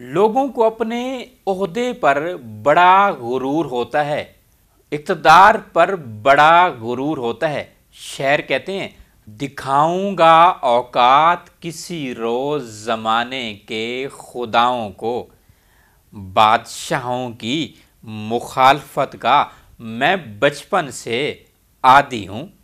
लोगों को अपने अहदे पर बड़ा गुरूर होता है इकतदार पर बड़ा गुरूर होता है शहर कहते हैं दिखाऊंगा औकात किसी रोज़ ज़माने के खुदाओं को बादशाहों की मुखालफत का मैं बचपन से आदि हूँ